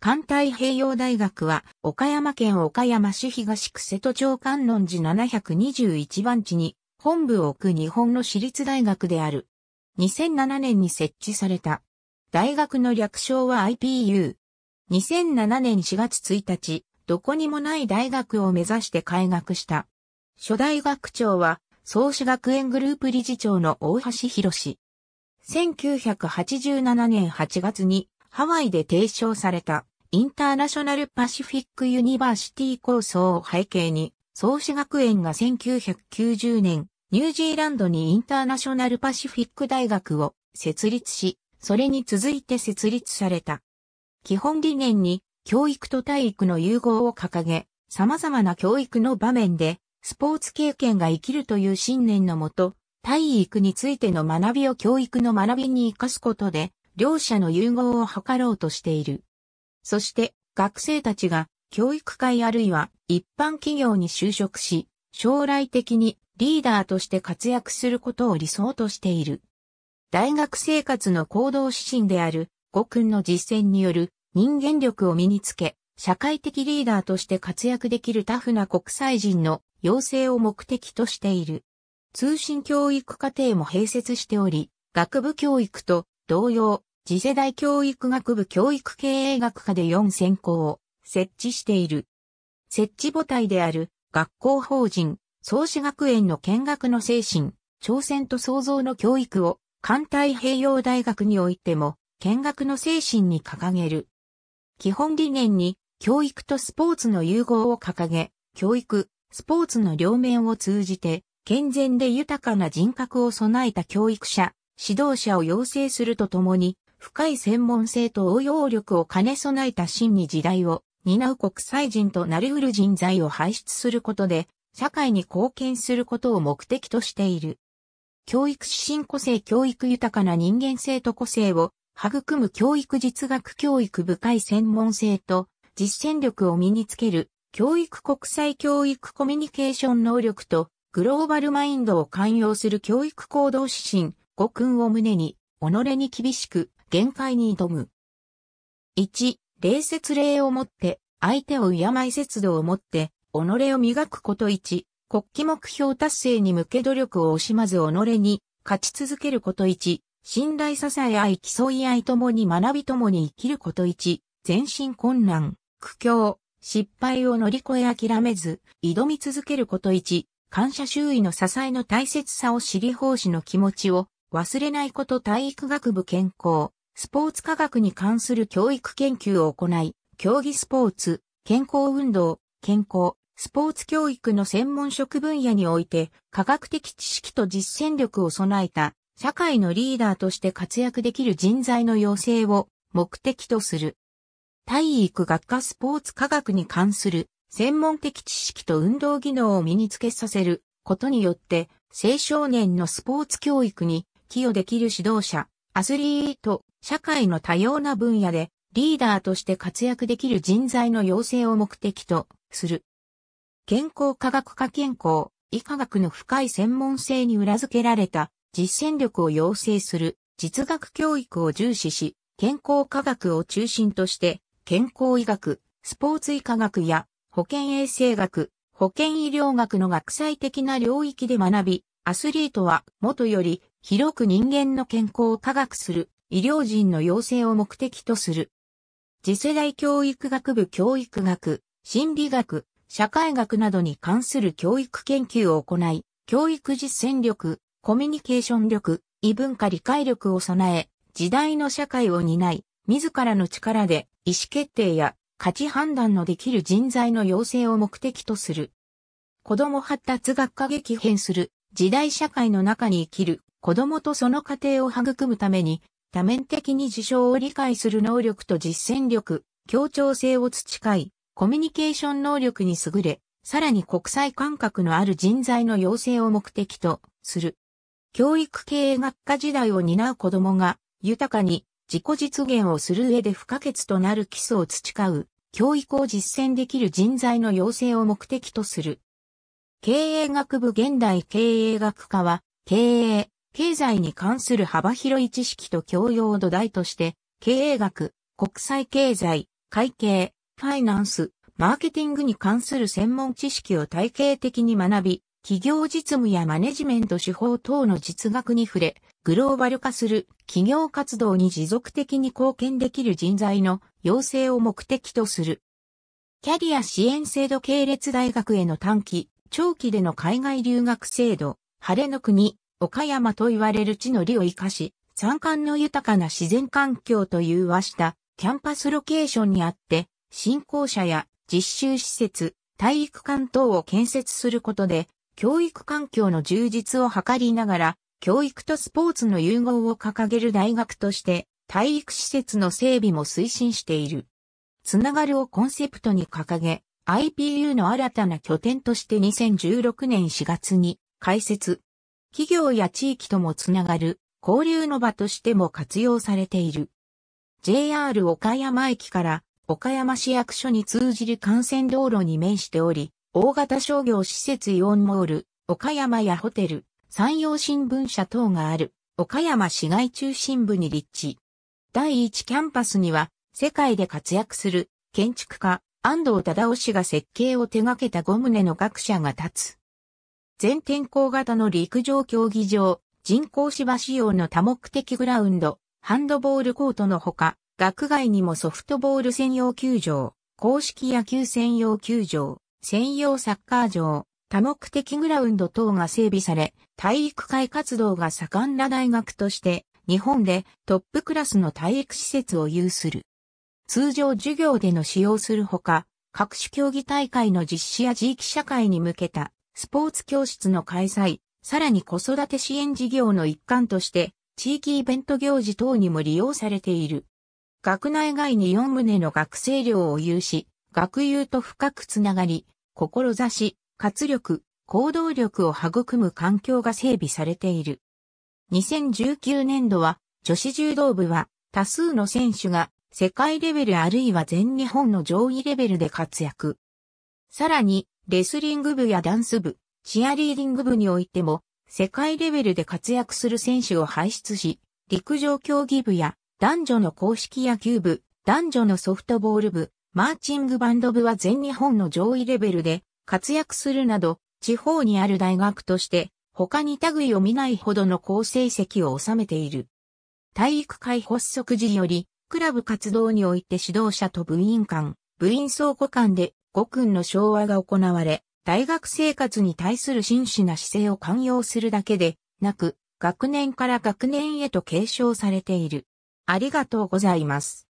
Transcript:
関太平洋大学は、岡山県岡山市東区瀬戸町観音寺721番地に、本部を置く日本の私立大学である。2007年に設置された。大学の略称は IPU。2007年4月1日、どこにもない大学を目指して開学した。初代学長は、創始学園グループ理事長の大橋博士。1987年8月に、ハワイで提唱された。インターナショナルパシフィックユニバーシティ構想を背景に、創始学園が1990年、ニュージーランドにインターナショナルパシフィック大学を設立し、それに続いて設立された。基本理念に、教育と体育の融合を掲げ、様々な教育の場面で、スポーツ経験が生きるという信念のもと、体育についての学びを教育の学びに生かすことで、両者の融合を図ろうとしている。そして学生たちが教育会あるいは一般企業に就職し、将来的にリーダーとして活躍することを理想としている。大学生活の行動指針である五訓の実践による人間力を身につけ、社会的リーダーとして活躍できるタフな国際人の養成を目的としている。通信教育課程も併設しており、学部教育と同様、次世代教育学部教育経営学科で4専攻を設置している。設置母体である学校法人、創始学園の見学の精神、挑戦と創造の教育を関体平洋大学においても見学の精神に掲げる。基本理念に教育とスポーツの融合を掲げ、教育、スポーツの両面を通じて、健全で豊かな人格を備えた教育者、指導者を養成するとともに、深い専門性と応用力を兼ね備えた真に時代を担う国際人となり得る人材を輩出することで、社会に貢献することを目的としている。教育指針個性教育豊かな人間性と個性を育む教育実学教育深い専門性と実践力を身につける教育国際教育コミュニケーション能力とグローバルマインドを寛容する教育行動指針、五訓を胸に、己に厳しく、限界に挑む。1、礼節礼をもって、相手を敬い節度をもって、己を磨くこと1、国旗目標達成に向け努力を惜しまず己に、勝ち続けること1、信頼支え合い競い合いともに学び共に生きること1、全身困難、苦境、失敗を乗り越え諦めず、挑み続けること1、感謝周囲の支えの大切さを知り奉仕の気持ちを忘れないこと体育学部健康、スポーツ科学に関する教育研究を行い、競技スポーツ、健康運動、健康、スポーツ教育の専門職分野において、科学的知識と実践力を備えた、社会のリーダーとして活躍できる人材の養成を目的とする。体育学科スポーツ科学に関する専門的知識と運動技能を身につけさせることによって、青少年のスポーツ教育に寄与できる指導者、アスリート、社会の多様な分野でリーダーとして活躍できる人材の養成を目的とする。健康科学科健康、医科学の深い専門性に裏付けられた実践力を養成する実学教育を重視し、健康科学を中心として健康医学、スポーツ医科学や保健衛生学、保健医療学の学際的な領域で学び、アスリートは元より広く人間の健康を科学する医療人の養成を目的とする。次世代教育学部教育学、心理学、社会学などに関する教育研究を行い、教育実践力、コミュニケーション力、異文化理解力を備え、時代の社会を担い、自らの力で意思決定や価値判断のできる人材の養成を目的とする。子供発達学科激変する時代社会の中に生きる子供とその過程を育むために多面的に事象を理解する能力と実践力、協調性を培い、コミュニケーション能力に優れ、さらに国際感覚のある人材の養成を目的とする。教育経営学科時代を担う子供が豊かに自己実現をする上で不可欠となる基礎を培う、教育を実践できる人材の養成を目的とする。経営学部現代経営学科は、経営、経済に関する幅広い知識と教養を土台として、経営学、国際経済、会計、ファイナンス、マーケティングに関する専門知識を体系的に学び、企業実務やマネジメント手法等の実学に触れ、グローバル化する企業活動に持続的に貢献できる人材の養成を目的とする。キャリア支援制度系列大学への短期、長期での海外留学制度、晴れの国、岡山と言われる地の利を生かし、山間の豊かな自然環境とう和したキャンパスロケーションにあって、新校舎や実習施設、体育館等を建設することで、教育環境の充実を図りながら、教育とスポーツの融合を掲げる大学として、体育施設の整備も推進している。つながるをコンセプトに掲げ、IPU の新たな拠点として2016年4月に開設、企業や地域ともつながる交流の場としても活用されている。JR 岡山駅から岡山市役所に通じる幹線道路に面しており、大型商業施設イオンモール、岡山やホテル、山陽新聞社等がある岡山市街中心部に立地。第1キャンパスには世界で活躍する建築家安藤忠雄氏が設計を手掛けた5棟の学者が立つ。全天候型の陸上競技場、人工芝仕様の多目的グラウンド、ハンドボールコートのほか、学外にもソフトボール専用球場、公式野球専用球場、専用サッカー場、多目的グラウンド等が整備され、体育会活動が盛んな大学として、日本でトップクラスの体育施設を有する。通常授業での使用するほか、各種競技大会の実施や地域社会に向けたスポーツ教室の開催、さらに子育て支援事業の一環として、地域イベント行事等にも利用されている。学内外に4棟の学生寮を有し、学友と深くつながり、志、活力、行動力を育む環境が整備されている。2019年度は、女子柔道部は、多数の選手が、世界レベルあるいは全日本の上位レベルで活躍。さらに、レスリング部やダンス部、チアリーディング部においても、世界レベルで活躍する選手を輩出し、陸上競技部や男女の公式野球部、男女のソフトボール部、マーチングバンド部は全日本の上位レベルで活躍するなど、地方にある大学として他に類を見ないほどの好成績を収めている。体育会発足時より、クラブ活動において指導者と部員間、部員相互間で五君の昭和が行われ、大学生活に対する真摯な姿勢を寛容するだけでなく、学年から学年へと継承されている。ありがとうございます。